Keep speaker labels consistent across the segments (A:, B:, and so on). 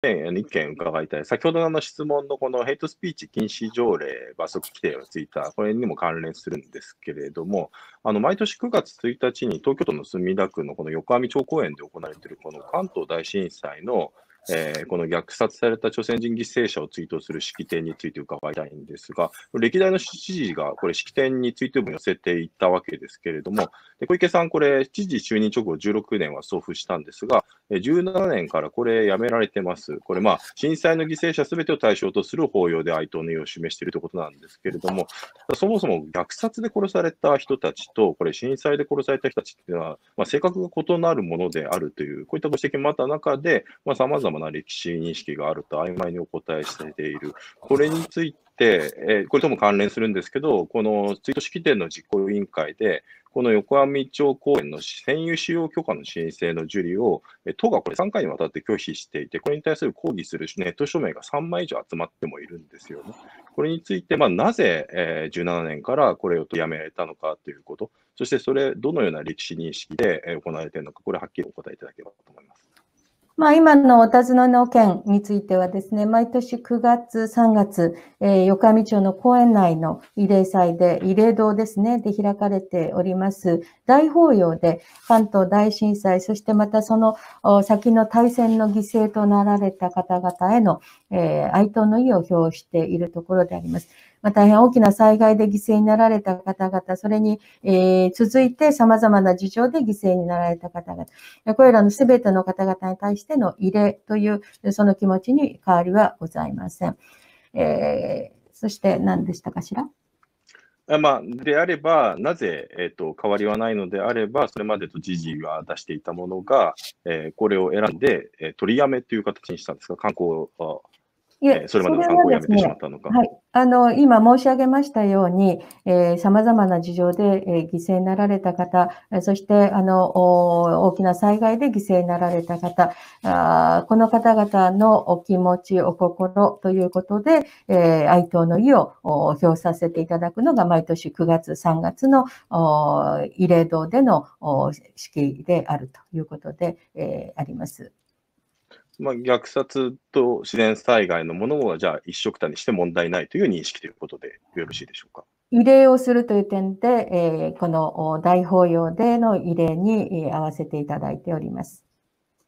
A: 点、一件伺いたい。先ほどの質問のこのヘイトスピーチ禁止条例、罰則規定をついた、これにも関連するんですけれども、あの毎年9月1日に東京都の墨田区のこの横網町公園で行われているこの関東大震災のえー、この虐殺された朝鮮人犠牲者を追悼する式典について伺いたいんですが、歴代の知事がこれ、式典についても寄せていったわけですけれども、で小池さん、これ、知事就任直後16年は送付したんですが、17年からこれ、やめられてます、これ、まあ、震災の犠牲者すべてを対象とする法要で哀悼の意を示しているということなんですけれども、そもそも虐殺で殺された人たちと、これ、震災で殺された人たちっていうのは、まあ、性格が異なるものであるという、こういったご指摘もあった中で、さまざ、あ、ままな歴史認識があると曖昧にお答えしている。これについて、えー、これとも関連するんですけど、この追悼式典の実行委員会で、この横浜町公園の占有使用許可の申請の受理を、都がこれ3回にわたって拒否していて、これに対する抗議するネット署名が3枚以上集まってもいるんですよね。これについて、まあ、なぜ、えー、17年からこれを取りやめられたのかということ、そしてそれ、どのような歴史認識で行われているのか、これはっきりお答えいただければと思います。
B: まあ、今のお尋ねの件についてはですね、毎年9月、3月、えー、横浜町の公園内の慰霊祭で、慰霊堂ですね、で開かれております、大法要で関東大震災、そしてまたその先の大戦の犠牲となられた方々への、えー、哀悼の意を表しているところであります。まあ、大変大きな災害で犠牲になられた方々、それに、えー、続いて様々な事情で犠牲になられた方々、これらの全ての方々に対しての慰霊という、その気持ちに変わりはございません。えー、そして何でしたかしら
A: まあ、であれば、なぜ、えーと、変わりはないのであれば、それまでと時事が出していたものが、えー、これを選んで、えー、取りやめという形にしたんですが、観光いえ、それまでのをやめてしまったのか。はね、はい、
B: あの今申し上げましたように、さまざまな事情で、えー、犠牲になられた方、そしてあの大きな災害で犠牲になられた方あ、この方々のお気持ち、お心ということで、えー、哀悼の意を表させていただくのが毎年9月、3月の慰霊堂での式であるということで、えー、あります。
A: まあ、虐殺と自然災害のものは、じゃあ一緒くたにして問題ないという認識ということでよろしいでしょうか。
B: 慰霊をするという点で、えー、この大法要での慰霊に合わせていただいております。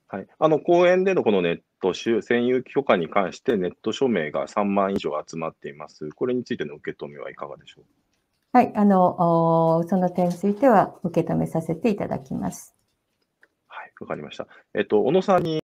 A: はい、あの公園でのこのネット集、占有許可に関してネット署名が3万以上集まっています。これについての受け止めはいかがでしょう
B: はい、あのその点については受け止めさせていただきます。
A: はい、わかりました。えっと、小野さんに